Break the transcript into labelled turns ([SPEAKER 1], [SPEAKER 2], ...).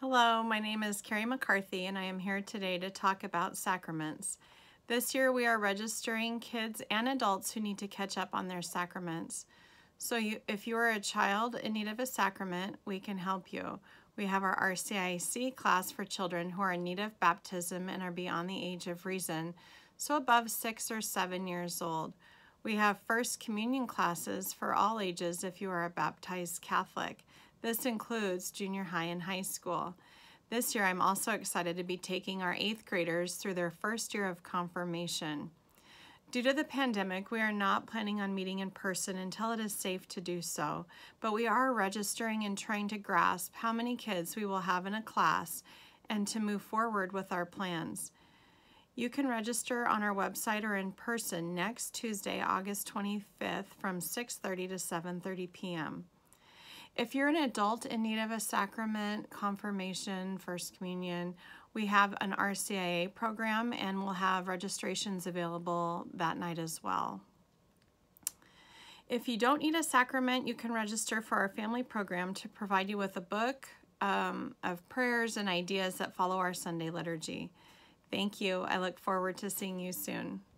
[SPEAKER 1] Hello, my name is Carrie McCarthy and I am here today to talk about sacraments. This year we are registering kids and adults who need to catch up on their sacraments. So you, if you are a child in need of a sacrament, we can help you. We have our RCIC class for children who are in need of baptism and are beyond the age of reason, so above six or seven years old. We have First Communion classes for all ages if you are a baptized Catholic. This includes junior high and high school. This year, I'm also excited to be taking our eighth graders through their first year of confirmation. Due to the pandemic, we are not planning on meeting in person until it is safe to do so, but we are registering and trying to grasp how many kids we will have in a class and to move forward with our plans. You can register on our website or in person next Tuesday, August 25th from 6.30 to 7.30 p.m. If you're an adult in need of a sacrament, confirmation, First Communion, we have an RCIA program and we'll have registrations available that night as well. If you don't need a sacrament, you can register for our family program to provide you with a book um, of prayers and ideas that follow our Sunday liturgy. Thank you. I look forward to seeing you soon.